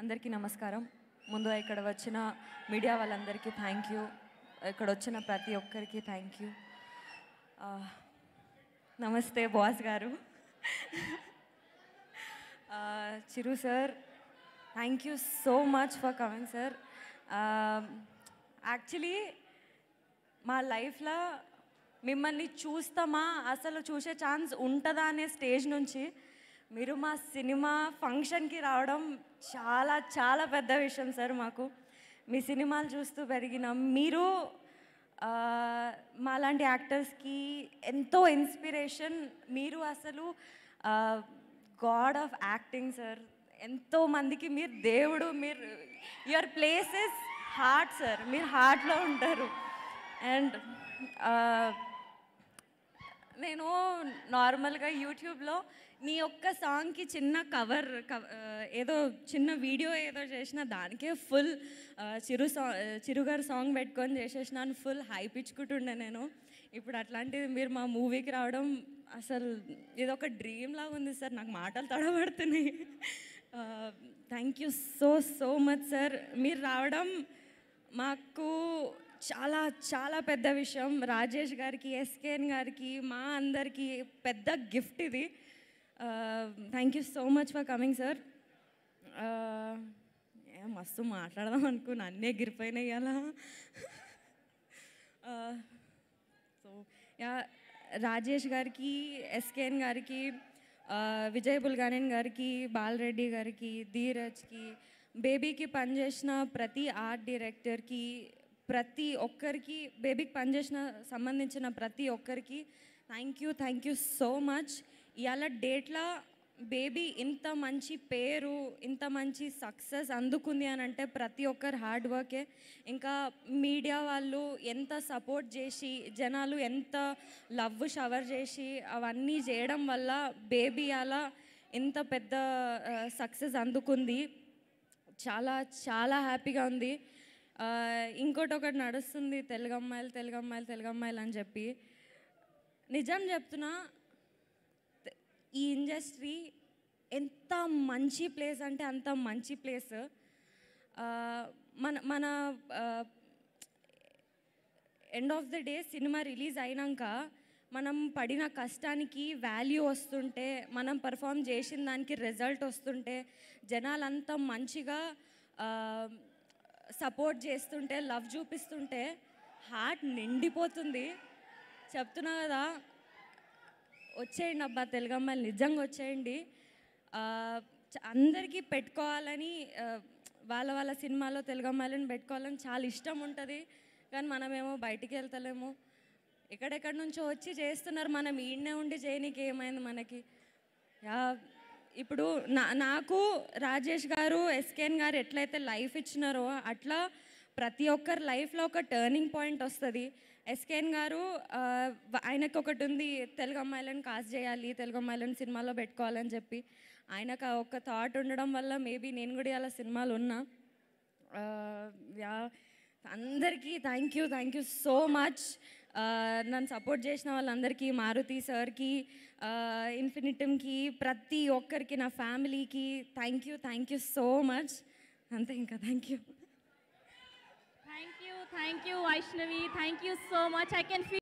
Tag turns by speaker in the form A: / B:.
A: అందరికీ నమస్కారం ముందు ఇక్కడ వచ్చిన మీడియా వాళ్ళందరికీ థ్యాంక్ యూ ఇక్కడ వచ్చిన ప్రతి ఒక్కరికి థ్యాంక్ యూ నమస్తే బాస్ గారు Chiru sir thank you so much for coming sir actually మా లైఫ్లో మిమ్మల్ని చూస్తామా అసలు చూసే ఛాన్స్ ఉంటుందా అనే స్టేజ్ నుంచి మీరు మా సినిమా ఫంక్షన్కి రావడం చాలా చాలా పెద్ద విషయం సార్ మాకు మీ సినిమాలు చూస్తూ పెరిగినాం మీరు మాలాంటి యాక్టర్స్కి ఎంతో ఇన్స్పిరేషన్ మీరు అసలు గాడ్ ఆఫ్ యాక్టింగ్ సార్ ఎంతో మందికి మీరు దేవుడు మీరు యువర్ ప్లేసెస్ హార్ట్ సార్ మీరు హార్ట్లో ఉంటారు అండ్ నేను నార్మల్గా యూట్యూబ్లో నీ యొక్క సాంగ్కి చిన్న కవర్ ఏదో చిన్న వీడియో ఏదో చేసిన దానికే ఫుల్ చిరు సాంగ్ చిరుగారు సాంగ్ పెట్టుకొని చేసేసినాను ఫుల్ హైప్ ఇచ్చుకుంటుండే నేను ఇప్పుడు అట్లాంటిది మీరు మా మూవీకి రావడం అసలు ఇది ఒక డ్రీమ్ లాగా ఉంది సార్ నాకు మాటలు తడబడుతున్నాయి thank you so so much sir మీరు రావడం మాకు చాలా చాలా పెద్ద విషయం రాజేష్ గారికి ఎస్కేన్ గారికి మా అందరికి పెద్ద గిఫ్ట్ ఇది thank you so much for coming sir yeah మాస్తు మాట్లాడదాం అనుకోని అన్నీ ఎగిరిపోయనేయాల సో యా రాజేష్ గారికి ఎస్కేన్ గారికి విజయబుల గణేనన్ గారికి బాలరెడ్డి గారికి దీరజ్ కి బేబీకి పంజేష్న ప్రతి ఆర్ డైరెక్టర్ కి ప్రతి ఒక్కరికి బేబీకి పనిచేసిన సంబంధించిన ప్రతి ఒక్కరికి thank you thank you so much ఇవాళ డేట్లా బేబీ ఇంత మంచి పేరు ఇంత మంచి సక్సెస్ అందుకుంది అని అంటే ప్రతి ఒక్కరు హార్డ్ వర్కే ఇంకా మీడియా వాళ్ళు ఎంత సపోర్ట్ చేసి జనాలు ఎంత లవ్ షవర్ చేసి అవన్నీ చేయడం వల్ల బేబీ అలా ఇంత పెద్ద సక్సెస్ అందుకుంది చాలా చాలా హ్యాపీగా ఉంది ఇంకోటి ఒకటి నడుస్తుంది తెలుగమ్మాయిలు తెలుగమ్మాయిలు అమ్మాయిలు అని చెప్పి నిజం చెప్తున్నా ఈ ఇండస్ట్రీ ఎంత మంచి ప్లేస్ అంటే అంత మంచి ప్లేస్ మన మన end of the day cinema release అయినాక మనం పడిన కష్టానికి వాల్యూ వస్తుంటే మనం పర్ఫామ్ చేసిన దానికి రిజల్ట్ వస్తుంటే జనాలంతా మంచిగా సపోర్ట్ చేస్తుంటే లవ్ చూపిస్తుంటే హార్ట్ నిండిపోతుంది చెప్తున్నా కదా వచ్చేయండి అబ్బా తెలుగమ్మాయిలు నిజంగా వచ్చేయండి అందరికీ పెట్టుకోవాలని వాళ్ళ వాళ్ళ సినిమాలో తెలుగమ్మాయిలను పెట్టుకోవాలని చాలా ఇష్టం ఉంటుంది కానీ మనమేమో బయటికి వెళ్తలేము ఎక్కడెక్కడి నుంచో వచ్చి చేస్తున్నారు మనం ఈడనే ఉండి చేయనీకి ఏమైంది మనకి యా ఇప్పుడు నా నాకు రాజేష్ గారు ఎస్కేఎన్ గారు ఎట్లయితే లైఫ్ ఇచ్చినారో అట్లా ప్రతి ఒక్కరి లైఫ్లో ఒక టర్నింగ్ పాయింట్ వస్తుంది ఎస్కేఎన్ గారు ఆయనకు ఒకటి ఉంది తెలుగు అమ్మాయిలను కాస్ట్ చేయాలి తెలుగు అమ్మాయిలను సినిమాలో పెట్టుకోవాలని చెప్పి ఆయనకు ఒక థాట్ ఉండడం వల్ల మేబీ నేను కూడా అలా సినిమాలు ఉన్నా యా అందరికీ thank you thank you so much నన్ను సపోర్ట్ చేసిన వాళ్ళందరికీ మారుతి సార్కి ఇన్ఫినిటమ్కి ప్రతి ఒక్కరికి నా ఫ్యామిలీకి thank you thank you so much అంతే ఇంకా thank you thank you thank you Vaishnavi thank you so much I can feel